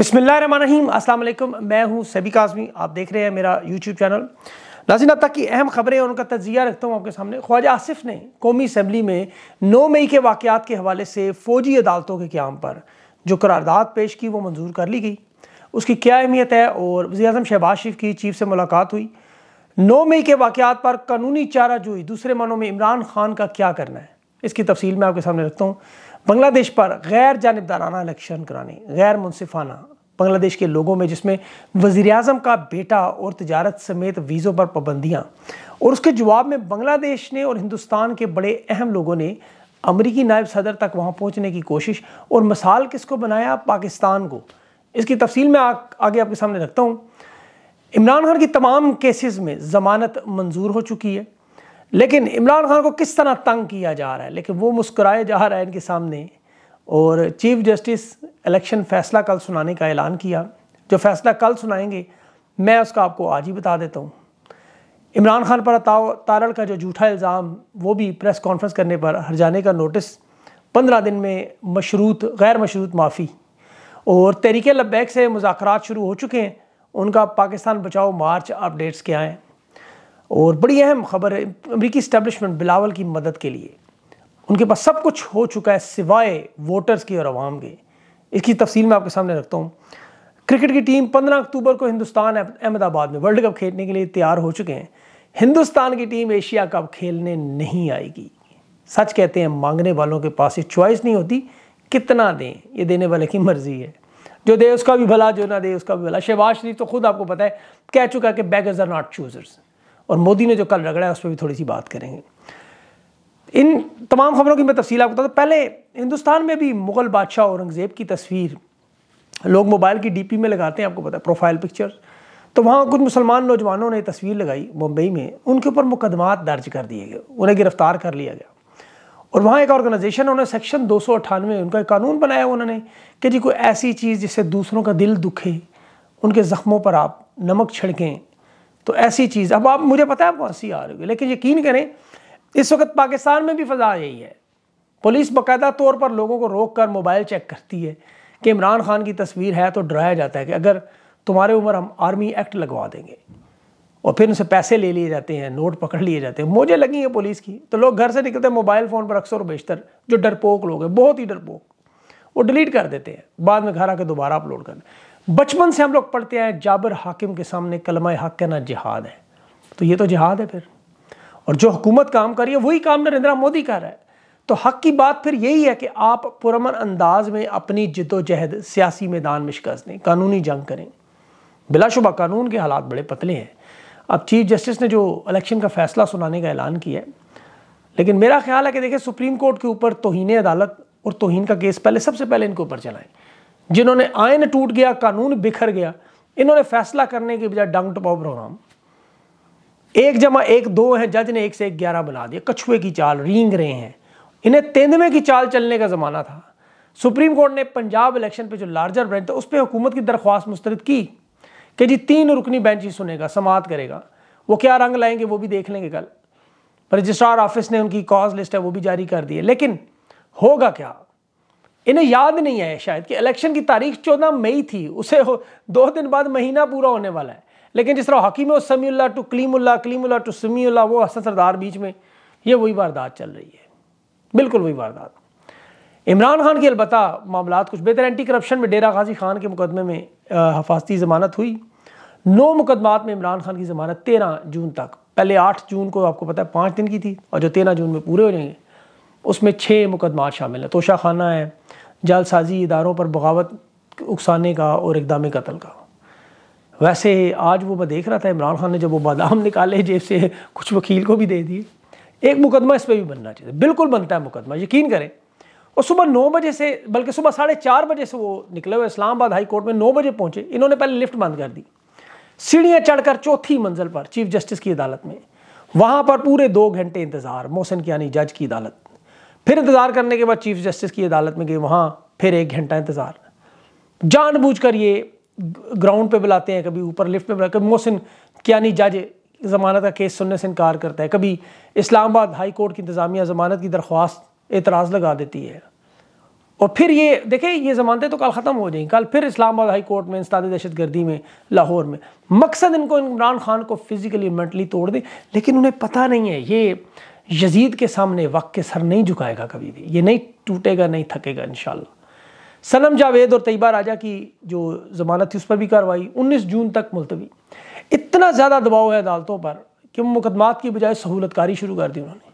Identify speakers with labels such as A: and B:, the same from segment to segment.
A: अस्सलाम वालेकुम मैं हूं सभी काजमी आप देख रहे हैं मेरा यूट्यूब चैनल नाजिन अब तक की अहम खबरें और उनका तजिया रखता हूँ आपके सामने ख्वाजा आसिफ ने कौमी असम्बली में नौ मई के वाक़ात के हवाले से फ़ौजी अदालतों के क्याम पर जो करारदाद पेश की वो मंजूर कर ली गई उसकी क्या अहमियत है और वजी अजम शहबाज शरीफ की चीफ से मुलाकात हुई नौ मई के वाक़ात पर कानूनी चारा जोई दूसरे मनों में इमरान खान का क्या करना है इसकी तफसील मैं आपके सामने रखता हूँ बांग्लादेश पर गैर जानबदाराना इलेक्शन कराने गैर मुनसिफाना बांग्लादेश के लोगों में जिसमें वजीर अजम का बेटा और तजारत समेत वीज़ों पर पाबंदियाँ और उसके जवाब में बांग्लादेश ने और हिंदुस्तान के बड़े अहम लोगों ने अमरीकी नायब सदर तक वहाँ पहुँचने की कोशिश और मिसाल किसको बनाया पाकिस्तान को इसकी तफसील मैं आ, आगे आपके सामने रखता हूँ इमरान खान की तमाम केसेस में ज़मानत मंजूर हो चुकी है लेकिन इमरान खान को किस तरह तंग किया जा रहा है लेकिन वो मुस्कुराए जा रहा है इनके सामने और चीफ जस्टिस इलेक्शन फैसला कल सुनाने का ऐलान किया जो फैसला कल सुनाएंगे मैं उसका आपको आज ही बता देता हूँ इमरान खान पर तारड़ का जो झूठा इल्ज़ाम वो भी प्रेस कॉन्फ्रेंस करने पर हर जाने का नोटिस पंद्रह दिन में मशरूत गैर मशरूत माफ़ी और तहरीक लबैक से मुजाकर शुरू हो चुके हैं उनका पाकिस्तान बचाओ मार्च अपडेट्स क्या हैं और बड़ी अहम खबर है अमरीकी इस्टबलिशमेंट बिलावल की मदद के लिए उनके पास सब कुछ हो चुका है सिवाय वोटर्स के और आवाम के इसकी तफसील मैं आपके सामने रखता हूँ क्रिकेट की टीम 15 अक्टूबर को हिंदुस्तान अहमदाबाद में वर्ल्ड कप खेलने के लिए तैयार हो चुके हैं हिंदुस्तान की टीम एशिया कप खेलने नहीं आएगी सच कहते हैं मांगने वालों के पास ये चॉइस नहीं होती कितना दें ये देने वाले की मर्जी है जो दे उसका भी भला जो ना दे उसका भी भला शहबाज शरीफ तो खुद आपको पता है कह चुका है कि बैगर्स आर नॉट चूजर्स और मोदी ने जो कल रगड़ा है उस पर भी थोड़ी सी बात करेंगे इन तमाम खबरों की मैं तफसील आपको बताता पहले हिंदुस्तान में भी मुग़ल बादशाह औरंगज़ेब की तस्वीर लोग मोबाइल की डीपी में लगाते हैं आपको पता है प्रोफाइल पिक्चर तो वहाँ कुछ मुसलमान नौजवानों ने तस्वीर लगाई मुंबई में उनके ऊपर मुकदमा दर्ज कर दिए गए उन्हें गिरफ़्तार कर लिया गया और वहाँ एक ऑर्गेनाइजेशन उन्होंने सेक्शन दो उनका एक कानून बनाया उन्होंने कि जी कोई ऐसी चीज़ जिससे दूसरों का दिल दुखे उनके ज़ख्मों पर आप नमक छिड़कें तो ऐसी चीज़ अब आप मुझे पता है आपको हंसी आ रही है लेकिन यकीन करें इस वक्त पाकिस्तान में भी फ़जा यही है पुलिस बाकायदा तौर पर लोगों को रोक कर मोबाइल चेक करती है कि इमरान खान की तस्वीर है तो डराया जाता है कि अगर तुम्हारे उम्र हम आर्मी एक्ट लगवा देंगे और फिर उनसे पैसे ले लिए जाते हैं नोट पकड़ लिए जाते हैं मुझे लगी है पुलिस की तो लोग घर से निकलते हैं मोबाइल फ़ोन पर अक्सर बेशतर जो डरपोक लोग हैं बहुत ही डरपोक वो डिलीट कर देते हैं बाद में घर आके दोबारा अपलोड कर बचपन से हम लोग पढ़ते हैं जाबर हाकिम के सामने कलमा हक कहना जिहाद है तो ये तो जिहाद है फिर और जो हुकूमत काम कर रही है वही काम नरेंद्र मोदी कर रहा है तो हक की बात फिर यही है कि आप पुरमन अंदाज में अपनी जिदोजहद सियासी मैदान में शिकस्त दें कानूनी जंग करें बिलाशुबा कानून के हालात बड़े पतले हैं अब चीफ जस्टिस ने जो इलेक्शन का फैसला सुनाने का ऐलान किया है लेकिन मेरा ख्याल है कि देखिए सुप्रीम कोर्ट के ऊपर तोहन अदालत और तोहन का केस पहले सबसे पहले इनके ऊपर चलाएं जिन्होंने आयन टूट गया कानून बिखर गया इन्होंने फैसला करने के बजाय डंग पाओ प्रोग्राम एक जमा एक दो है जज ने एक से एक ग्यारह बना दिया कछुए की चाल रींग रहे हैं इन्हें तेंदुए की चाल चलने का ज़माना था सुप्रीम कोर्ट ने पंजाब इलेक्शन पे जो लार्जर बेंच था उस पर हुकूमत की दरख्वास्त मुस्तरद की कि जी तीन रुकनी बेंच ही सुनेगा समात करेगा वो क्या रंग लाएंगे वो भी देख लेंगे कल रजिस्ट्रार ऑफिस ने उनकी कॉज लिस्ट है वो भी जारी कर दी है लेकिन होगा क्या इन्हें याद नहीं है शायद कि इलेक्शन की तारीख चौदह मई थी उसे दो दिन बाद महीना पूरा होने वाला है लेकिन जिस तरह हॉकी में समीउल्ला टू क्लीमुल्ला कलीमुल्ला टू समीउल्ला वो हसन सरदार बीच में ये वही वारदात चल रही है बिल्कुल वही वारदात इमरान खान की अलबत् मामला कुछ बेहतर एंटी करप्शन में डेरा गाजी खान के मुकदमे में हफाजती ज़मानत हुई नौ मुकदमात में इमरान खान की ज़मानत तेरह जून तक पहले आठ जून को आपको पता है पाँच दिन की थी और जो तेरह जून में पूरे हो जाएंगे उसमें छः मुकदमा शामिल हैं तोशा खाना है जालसाजी इदारों पर बगावत उकसाने का और इकदाम कत्ल का वैसे आज वो मैं देख रहा था इमरान खान ने जब वो बादाम निकाले जेब से कुछ वकील को भी दे दिए एक मुकदमा इस पर भी बनना चाहिए बिल्कुल बनता है मुकदमा यकीन करें और सुबह नौ बजे से बल्कि सुबह साढ़े चार बजे से वो निकले हुए इस्लामाबाद हाई कोर्ट में नौ बजे पहुंचे इन्होंने पहले लिफ्ट बंद कर दी सीढ़ियाँ चढ़कर चौथी मंजिल पर चीफ जस्टिस की अदालत में वहाँ पर पूरे दो घंटे इंतज़ार मोहसिन की यानी जज की अदालत फिर इंतज़ार करने के बाद चीफ जस्टिस की अदालत में गए वहाँ फिर एक घंटा इंतज़ार जानबूझकर ये ग्राउंड पे बुलाते हैं कभी ऊपर लिफ्ट में बुलाते कभी मोहसिन नहीं जज ज़मानत का केस सुनने से इनकार करता है कभी इस्लामाबाद हाई कोर्ट की इंतज़ामिया ज़मानत की दरख्वास्त एतराज़ लगा देती है और फिर ये देखें ये ज़मानतें तो कल ख़त्म हो जाएंगी कल फिर इस्लामाबाद हाई कोर्ट में इंसदाद दहशत गर्दी में लाहौर में मकसद इनको इमरान खान को फिज़िकली मेंटली तोड़ दें लेकिन उन्हें पता नहीं है ये यजीद के सामने वक्त के सर नहीं झुकाएगा कभी भी ये नहीं टूटेगा नहीं थकेगा इन सनम जावेद और तयबा राजा की जो ज़मानत थी उस पर भी कार्रवाई 19 जून तक मुलतवी इतना ज़्यादा दबाव है अदालतों पर कि मुकदमात की बजाय सहूलतकारी शुरू कर दी उन्होंने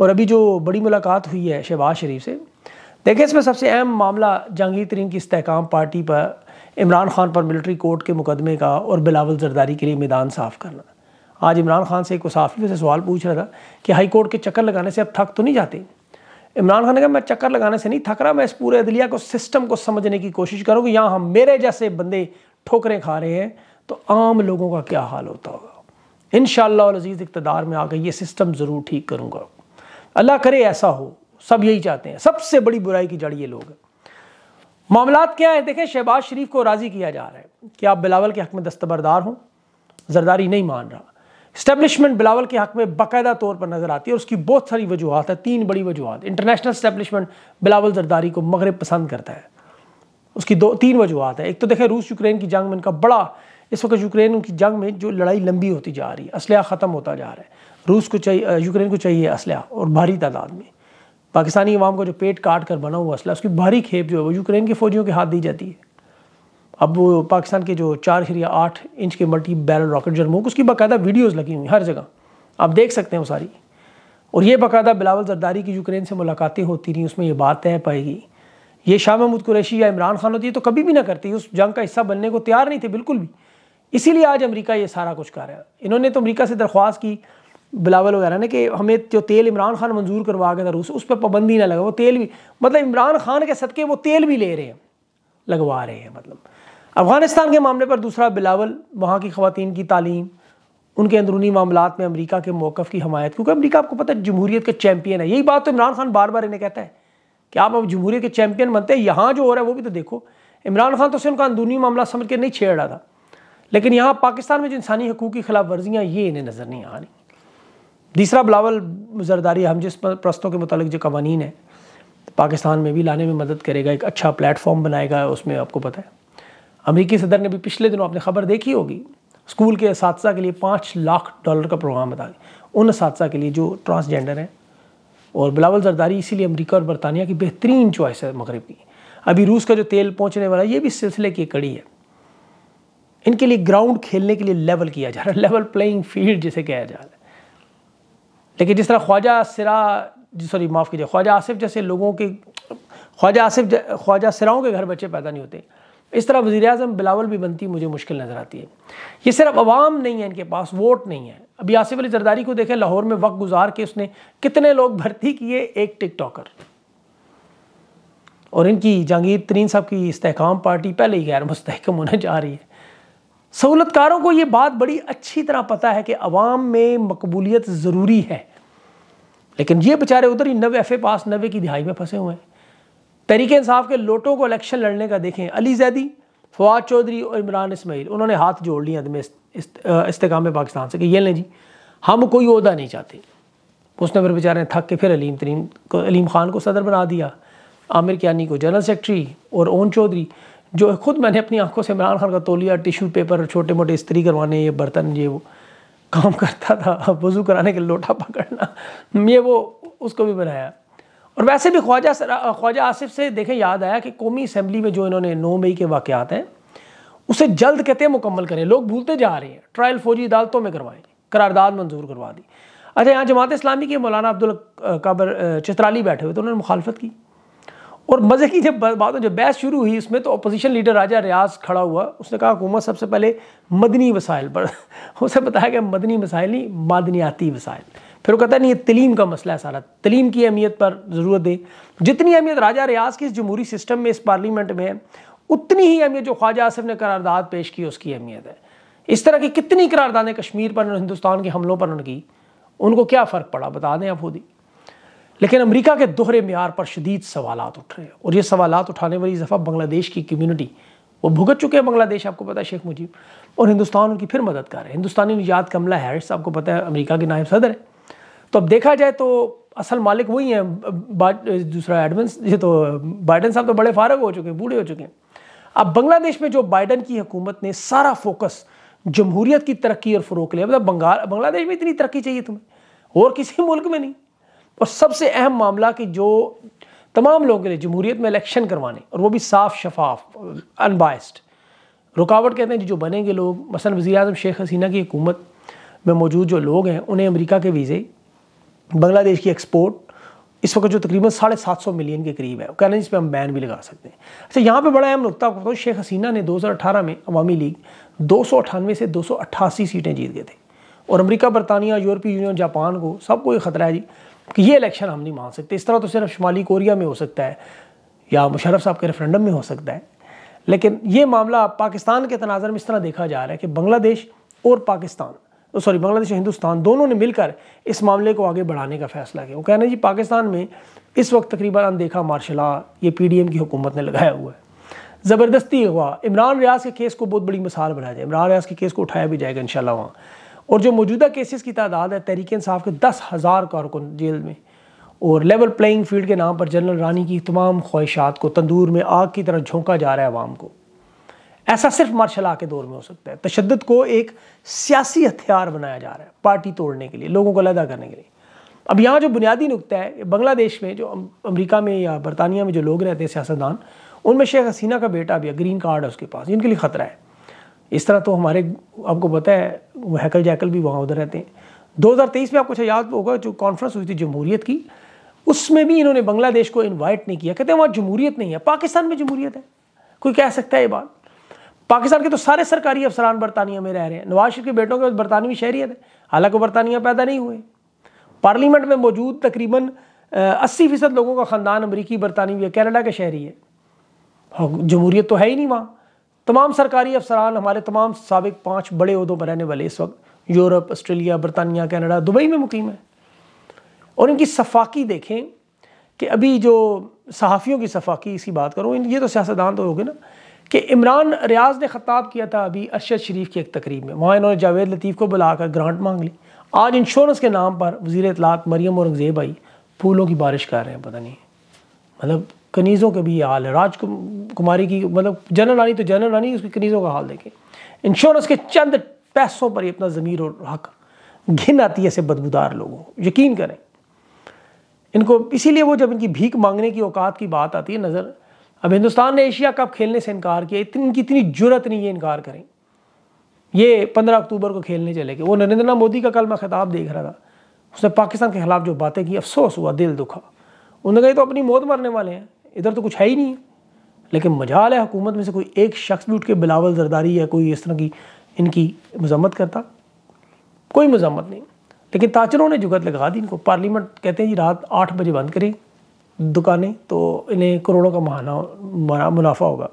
A: और अभी जो बड़ी मुलाकात हुई है शहबाज शरीफ से देखें इसमें सबसे अहम मामला जहांगीर तरीन की इस्तेकाम पार्टी पर इमरान खान पर मिलिट्री कोर्ट के मुकदमे का और बिलावल जरदारी के लिए मैदान साफ करना आज इमरान खान से एक उसाफी से सवाल पूछ रहा था कि हाई कोर्ट के चक्कर लगाने से अब थक तो नहीं जाते इमरान खान ने कहा मैं चक्कर लगाने से नहीं थक रहा मैं इस पूरे अदलिया को सिस्टम को समझने की कोशिश करूँ कि यहाँ हम मेरे जैसे बंदे ठोकरें खा रहे हैं तो आम लोगों का क्या हाल होता होगा इन शजीज़ इकतदार में आकर ये सिस्टम ज़रूर ठीक करूँगा अल्लाह करे ऐसा हो सब यही चाहते हैं सबसे बड़ी बुराई की जड़ ये लोग हैं मामला क्या है देखें शहबाज शरीफ को राज़ी किया जा रहा है कि आप बिलावल के हक में दस्तबरदार हों जरदारी नहीं मान रहा स्टैब्लिशमेंट बिलावल के हक में बाकायदा तौर पर नजर आती है और उसकी बहुत सारी वजूहत है तीन बड़ी वजूहत इंटरनेशनल स्टैब्लिशमेंट बिलावल जरदारी को मगरब पसंद करता है उसकी दो तीन वजूहत है एक तो देखें रूस यूक्रेन की जंग में इनका बड़ा इस वक्त यूक्रेन की जंग में जो लड़ाई लंबी होती जा रही है असलह ख़त्म होता जा रहा है रूस को चाहिए यूक्रेन को चाहिए असलह और भारी तादाद में पाकिस्तानी अवाम को जो पेट काट कर बना हुआ असला उसकी भारी खेप जो है वो यूक्रेन के फौजियों के हाथ दी जाती है अब वो पाकिस्तान के जो चार शरिया आठ इंच के मल्टी बैरल रॉकेट जरमूक उसकी बाकायदा वीडियोज़ लगी हुई हर जगह आप देख सकते हैं वो सारी और ये बाकायदा बिलावल जरदारी की यूक्रेन से मुलाकातें होती रही उसमें ये बात तय पाएगी ये शाह महमूद कुरैशी या इमरान खान होती है तो कभी भी ना करती उस जंग का हिस्सा बनने को तैयार नहीं थे बिल्कुल भी इसीलिए आज अमेरिका ये सारा कुछ कर रहा है इन्होंने तो अमेरिका से दरख्वास्त की बिलावल वगैरह ने कि हमें जो तो तेल इमरान खान मंजूर करवा गया था रूस उस पर पाबंदी ना लगा वो तेल भी मतलब इमरान खान के सदके वो तेल भी ले रहे हैं लगवा रहे हैं मतलब अफ़गानिस्तान के मामले पर दूसरा बिलावल वहाँ की खातन की तालीम उनके अंदरूनी मामला में अमरीका के मौक़ की हमायत क्योंकि अमरीका आपको पता है जमहूरीत का चैम्पियन है यही बात तो इमरान खान बार बार इन्हें कहता है कि आप अब जमहूरीत के चैम्पियन बनते हैं यहाँ जो हो रहा है वो भी तो देखो इमरान खान तो उसे उनका अंदरूनी मामला समझ के नहीं छेड़ रहा था लेकिन यहाँ पाकिस्तान में जो इंसानी हकूक़ की खिलाफ वर्जियाँ ये इन्हें नज़र नहीं आ रही तीसरा बिलावल जरदारी हम जिस प्रस्तों के मतलब जो कवानीन है पाकिस्तान में भी लाने में मदद करेगा एक अच्छा प्लेटफॉर्म बनाएगा उसमें आपको पता है अमरीकी सदर ने भी पिछले दिनों आपने खबर देखी होगी स्कूल के इस के लिए पाँच लाख डॉलर का प्रोग्राम बता उन इस के लिए जो ट्रांसजेंडर हैं और बिलावल जरदारी इसीलिए अमरीका और बरतानिया की बेहतरीन चॉइस है मगरब की अभी रूस का जो तेल पहुँचने वाला है ये भी सिलसिले की कड़ी है इनके लिए ग्राउंड खेलने के लिए लेवल किया जा रहा है लेवल प्लेइंग फील्ड जिसे कहा जा रहा है लेकिन जिस तरह ख्वाजा सिरा सॉरी माफ़ कीजिए ख्वाजा आसिफ जैसे लोगों के ख्वाजा आसिफ ख्वाजा सिराओं के घर बच्चे पैदा नहीं होते इस तरह वज़ी अजम बिलावल भी बनती मुझे मुश्किल नज़र आती है ये सिर्फ अवाम नहीं है इनके पास वोट नहीं है अभी आसिफ अली जरदारी को देखें लाहौर में वक्त गुजार के उसने कितने लोग भर्ती किए एक टिकटॉकर और इनकी जहांगीर तरीन साहब की इस्तेकाम पार्टी पहले ही गैर मुस्तकम होने जा रही है सहूलतकारों को ये बात बड़ी अच्छी तरह पता है कि अवाम में मकबूलियत ज़रूरी है लेकिन ये बेचारे उधर ही नवे एफ पास नवे की दिहाई में फंसे हुए हैं तरीके इंसाफ के लोटों को इलेक्शन लड़ने का देखें अली जैदी फवाद चौधरी और इमरान इसमाइल उन्होंने हाथ जोड़ लिया इस्तेकाम पाकिस्तान से कि ये लें जी हम कोई अहदा नहीं चाहते उसने फिर बेचारे थक के फिर अलीम तरीन को अलीम ख़ान को सदर बना दिया आमिर क्यानी को जनरल सेक्रटरी और ओन चौधरी जो खुद मैंने अपनी आंखों से इमरान खान का तोलिया टिशू पेपर छोटे मोटे इस्त्री करवाने ये बर्तन ये वो काम करता था वज़ू कराने के लोटा पकड़ना ये वो उसको भी बनाया और वैसे भी ख्वाजा ख्वाजा आसिफ से देखें याद आया कि कौमी असम्बली में जो इन्होंने नौ मई के वाक़ात हैं उसे जल्द कहते मुकम्मल करें लोग भूलते जा रहे हैं ट्रायल फौजी अदालतों में करवाएं करारदाद मंजूर करवा दी अच्छा यहाँ जमात इस्लामी के मौलाना अब्दुल काबर चित्राली बैठे हुए तो उन्होंने मुखालफत की और मज़े की जब बात जब बहस शुरू हुई उसमें तो अपोजिशन लीडर राजा रियाज खड़ा हुआ उसने कहा हुकूमत सबसे पहले मदनी वसाइल पर उसे बताया गया मदनी मसाइल नहीं मादनियाती वसाइल फिर वो कहता है नहीं ये तलीम का मसला है सारा तलीम की अहमियत पर ज़रूरत दे जितनी अहमियत राजा रियाज की इस जमहूरी सिस्टम में इस पार्लियामेंट में है उतनी ही अहमियत जो ख्वाजा आसिफ ने करारदाद पेश की उसकी अहमियत है इस तरह की कितनी करारदादें कश्मीर पर हिंदुस्तान के हमलों पर उन्होंने की उनको क्या फ़र्क पड़ा बता दें आप खुदी लेकिन अमरीका के दोहरे मैार पर शदीद सवाल उठ रहे हैं और ये सवाल उठाने वाली दफ़ा बांग्लादेश की कम्यूनिटी वो भुगत चुके हैं बांग्लादेश आपको पता है शेख मुजीब और हिंदुस्तान उनकी फिर मदद कर रहे हैं हिंदुस्तानी निजात कमला हैरिस आपको पता है अमेरिका के नायब सदर है तो अब देखा जाए तो असल मालिक वही हैं दूसरा एडमंस ये तो बाइडन साहब तो बड़े फारग हो चुके हैं बूढ़े हो चुके हैं अब बांग्लादेश में जो बाइडन की हुकूमत ने सारा फोकस जमहूरियत की तरक्की और फ़रोक लिया मतलब बंगाल बांग्लादेश में इतनी तरक्की चाहिए तुम्हें और किसी मुल्क में नहीं और सबसे अहम मामला कि जो तमाम लोगों के लिए जमहूरियत में इलेक्शन करवाने और वो भी साफ शफाफ अनबायस्ड रुकावट कहते हैं जो बनेंगे लोग मसल वजी अजम शेख हसीना की हुकूमत में मौजूद जो लोग हैं उन्हें अमरीका के वीज़े बांग्लादेश की एक्सपोर्ट इस वक्त जो तकरीबन साढ़े सात सौ मिलियन के करीब है करेंसी पर हम बैन भी लगा सकते हैं अच्छा यहाँ पे बड़ा अहम नुकता आपको बताऊँ शेख हसीना ने 2018 में अवामी लीग दो से दो सीटें जीत गए थे और अमेरिका बरतानिया यूरोपीय यूनियन जापान को सबको ये ख़तरा है जी कि ये इलेक्शन हम नहीं मान सकते इस तरह तो सिर्फ शुमाली कोरिया में हो सकता है या मुशरफ साहब के रेफरेंडम में हो सकता है लेकिन ये मामला पाकिस्तान के तनाजर में इस तरह देखा जा रहा है कि बांग्लादेश और पाकिस्तान सॉरी तो बांग्लादेश और हिंदुस्तान दोनों ने मिलकर इस मामले को आगे बढ़ाने का फैसला किया वो कहना जी पाकिस्तान में इस वक्त तकरीबन अनदेखा मार्शला ये पी डी एम की हुकूमत ने लगाया हुआ है ज़बरदस्ती हुआ इमरान रियाज के केस को बहुत बड़ी मिसाल बनाया जाए इमरान रियाज के केस को उठाया भी जाएगा इन वहाँ और जो मौजूदा केसेस की तादाद है तहरीक इंसाफ के दस हज़ार कारकुन जेल में और लेवल प्लेइंग फील्ड के नाम पर जनरल रानी की तमाम ख्वाहिशात को तंदूर में आग की तरह झोंका जा रहा है आवाम को ऐसा सिर्फ मार्शल आ के दौर में हो सकता है तशद को एक सियासी हथियार बनाया जा रहा है पार्टी तोड़ने के लिए लोगों को अलहदा करने के लिए अब यहाँ जो बुनियादी नुकता है बांग्लादेश में जो अमेरिका में या बरतानिया में जो लोग रहते हैं सियासतदान उनमें शेख हसीना का बेटा भी है ग्रीन कार्ड है उसके पास इनके लिए ख़तरा है इस तरह तो हमारे आपको पता है हैकल जैकल भी वहाँ उधर रहते हैं तेईस में आपको अच्छा याद होगा जो कॉन्फ्रेंस हुई थी जमहूरीत की उसमें भी इन्होंने बांग्लादेश को इन्वाइट नहीं किया कहते हैं वहाँ जमहूरीत नहीं है पाकिस्तान में जमहूरीत है कोई कह सकता है ये बात पाकिस्तान के तो सारे सरकारी अफसरान बरतानिया में रह रहे हैं नवाज शरीफ के बेटों के बरतानवी शहरीत है हालांकि बरतानिया पैदा नहीं हुए पार्लियामेंट में मौजूद तकरीबन अस्सी फ़ीसद लोगों का ख़ानदान अमरीकी बरतानवी है कैनेडा के शहरी है हाँ, जमहूरीत तो है ही नहीं वहाँ तमाम सरकारी अफसरान हमारे तमाम सबक पाँच बड़े अहदों पर रहने वाले इस वक्त यूरोप ऑस्ट्रेलिया बरतानिया कैनेडा दुबई में मुकीम है और इनकी सफाकी देखें कि अभी जो सहाफ़ियों की सफाकी इसी बात करूँ ये तो सियासतदान तो हो गए ना कि इमरान रियाज ने ख़ताब किया था अभी अरशद शरीफ की एक तकरीब में वहाँ इन्होंने जावेद लतीफ़ को बुलाकर ग्रांट मांग ली आज इंश्योरेंस के नाम पर वजी अतलात मरियम औरंगज़ेब आई फूलों की बारिश कर रहे हैं पता नहीं मतलब कनीज़ों का भी ये हाल है राज कुमारी की मतलब जनरल रानी तो जनरल रानी उसकी कनीज़ों का हाल देखें इंश्योरेंस के चंद पैसों पर ही अपना ज़मीर और हक घिन आती है ऐसे बदबूदार लोगों को यकीन करें इनको इसीलिए वो जब इनकी भीख मांगने की औकात की बात आती है नज़र अब हिंदुस्तान ने एशिया कप खेलने से इनकार किया इतनी इतनी जुरत नहीं है इनकार करें ये पंद्रह अक्टूबर को खेलने चले गए वो नरेंद्र मोदी का कल मैं खिताब देख रहा था उसने पाकिस्तान के खिलाफ जो बातें की अफसोस हुआ दिल दुखा उन्होंने कहा तो अपनी मौत मरने वाले हैं इधर तो कुछ है ही नहीं लेकिन मजाल है हुकूमत में से कोई एक शख्स भी उठ के बिलावल जरदारी या कोई इस तरह की इनकी मजम्मत करता कोई मजम्मत नहीं लेकिन ताचरों ने जुगत लगा दी इनको पार्लियामेंट कहते हैं जी रात आठ बजे बंद करें दुकानें तो इन्हें करोड़ों का महाना मुनाफा होगा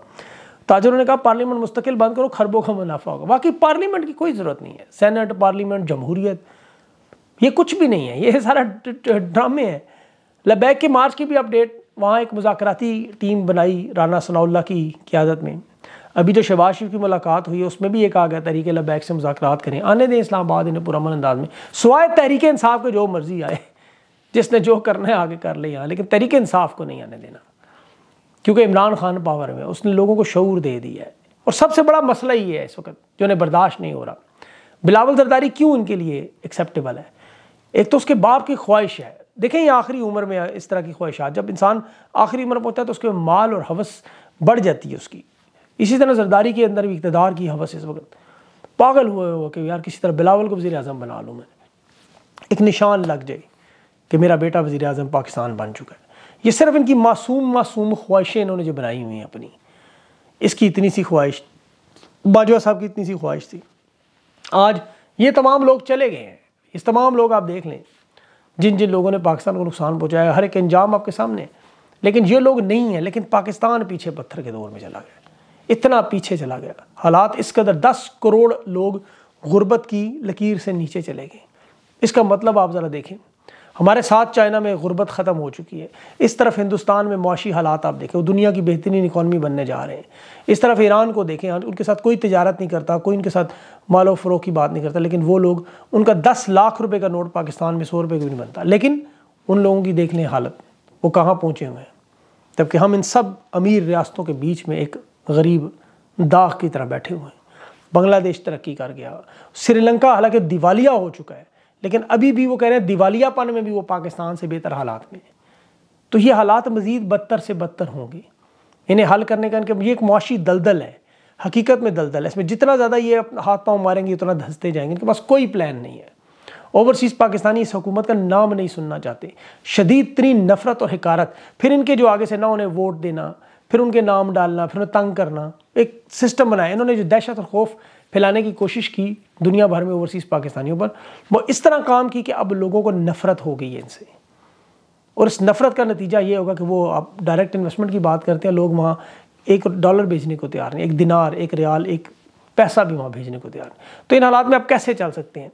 A: ताजरों तो ने कहा पार्लियामेंट मुस्तकिल बंद करो खरबों का मुनाफा होगा बाकी पार्लियामेंट की कोई ज़रूरत नहीं है सेनेट पार्लियामेंट जमहूरियत ये कुछ भी नहीं है ये सारा ड्रामे हैं लबैक के मार्च की भी अपडेट वहाँ एक मुजाकती टीम बनाई राना सनाउल्ला की क्यादत में अभी जो शहबाज शरीफ की मुलाकात हुई है उसमें भी ये कहा गया तहरीक लबैक से मुजाकर करें आने दें इस्लाबाद इन्हें पुरमन अंदाज में सवाए तहरीक इंसाफ के जो मर्जी आए जिसने जो करना है आगे कर ले यहाँ लेकिन तरीके इंसाफ को नहीं आने देना क्योंकि इमरान खान पावर में उसने लोगों को शूर दे दिया है और सबसे बड़ा मसला ये है इस वक्त जो उन्हें बर्दाश्त नहीं हो रहा बिलावल जरदारी क्यों उनके लिए एक्सेप्टेबल है एक तो उसके बाप की ख्वाहिश है देखें ये आखिरी उम्र में इस तरह की ख्वाहिशात जब इंसान आखिरी उम्र पहुँचता है तो उसके माल और हवस बढ़ जाती है उसकी इसी तरह जरदारी के अंदर भी इकतदार की हवस इस वक्त पागल हुए हो कि यार किसी तरह बिलावल को वजी अजम बना लूँ मैं एक निशान लग जाए कि मेरा बेटा वज़ी अजम पाकिस्तान बन चुका है ये सिर्फ इनकी मासूम मासूम ख्वाहिशें इन्होंने जो बनाई हुई हैं अपनी इसकी इतनी सी ख्वाहिश बाजवा साहब की इतनी सी ख्वाहिश थी आज ये तमाम लोग चले गए हैं इस तमाम लोग आप देख लें जिन जिन लोगों ने पाकिस्तान को नुकसान पहुँचाया हर एक अंजाम आपके सामने है लेकिन ये लोग नहीं हैं लेकिन पाकिस्तान पीछे पत्थर के दौर में चला गया इतना पीछे चला गया हालात इस कदर दस करोड़ लोग गुर्बत की लकीर से नीचे चले गए इसका मतलब आप ज़रा देखें हमारे साथ चाइना में गुर्बत ख़त्म हो चुकी है इस तरफ हिंदुस्तान में मुशी हालात आप देखें वो दुनिया की बेहतरीन इकानमी बनने जा रहे हैं इस तरफ ईरान को देखें हाँ, उनके साथ कोई तजारत नहीं करता कोई उनके साथ मालो फरोख की बात नहीं करता लेकिन वो लोग उनका दस लाख रुपये का नोट पाकिस्तान में सौ रुपये का भी नहीं बनता लेकिन उन लोगों की देख लें हालत वो कहाँ पहुँचे हुए हैं जबकि हम इन सब अमीर रियासतों के बीच में एक गरीब दाग की तरह बैठे हुए हैं बांग्लादेश तरक्की कर गया श्रीलंका हालांकि दिवालिया हो चुका है लेकिन अभी भी वो कह रहे हैं दिवालियापन में भी वो पाकिस्तान से बेहतर हालात में है तो ये हालात मज़ीद बदतर से बदतर होंगे इन्हें हल करने का इनके ये एक मुआशी दलदल है हकीकत में दलदल है इसमें जितना ज़्यादा ये हाथ पाँव मारेंगे उतना धंसते जाएंगे इनके पास कोई प्लान नहीं है ओवरसीज़ पाकिस्तानी इस हुकूमत का नाम नहीं सुनना चाहते शदीद तरीन नफरत और हकारत फिर इनके जो आगे से ना उन्हें वोट देना फिर उनके नाम डालना फिर उन्हें तंग करना एक सिस्टम बनाया इन्होंने जो दहशत और खौफ फैलाने की कोशिश की दुनिया भर में ओवरसीज़ पाकिस्तानियों पर वो इस तरह काम की कि अब लोगों को नफ़रत हो गई है इनसे और इस नफ़रत का नतीजा ये होगा कि वो आप डायरेक्ट इन्वेस्टमेंट की बात करते हैं लोग वहाँ एक डॉलर भेजने को तैयार नहीं एक दिनार एक रियाल एक पैसा भी वहाँ भेजने को तैयार नहीं तो इन हालात में आप कैसे चल सकते हैं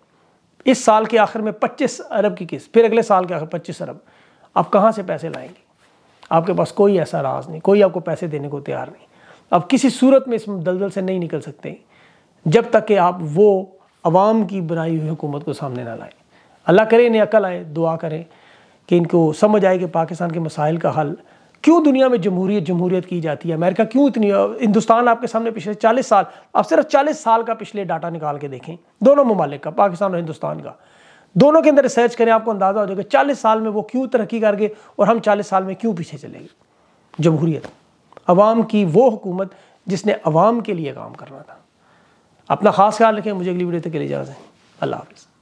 A: इस साल के आखिर में 25 अरब की किस्त फिर अगले साल के आखिर 25 अरब आप कहाँ से पैसे लाएंगे आपके पास कोई ऐसा राज नहीं कोई आपको पैसे देने को तैयार नहीं आप किसी सूरत में इस दलदल से नहीं निकल सकते जब तक कि आप वो आवाम की बनाई हुई हुकूमत को सामने ना लाएँ अल्लाह करे इन्हें अकल आए दुआ करें कि इनको समझ आए कि पाकिस्तान के मसाइल का हल क्यों दुनिया में जमहूरियत जमहूरियत की जाती है अमेरिका क्यों इतनी हिंदुस्तान आपके सामने पिछले चालीस साल आप सिर्फ चालीस साल का पिछले डाटा निकाल के देखें दोनों ममालिक का पाकिस्तान और हिंदुस्तान का दोनों के अंदर रिसर्च करें आपको अंदाज़ा हो जाएगा चालीस साल में वो क्यों तरक्की कर गए और हम चालीस साल में क्यों पीछे चले गए जमहूरियत अवाम की वो हुकूमत जिसने अवाम के लिए काम करना था अपना खास ख्याल रखें मुझे अगली वीडियो तक के लिए इजाज़त है अल्लाह हाफिज़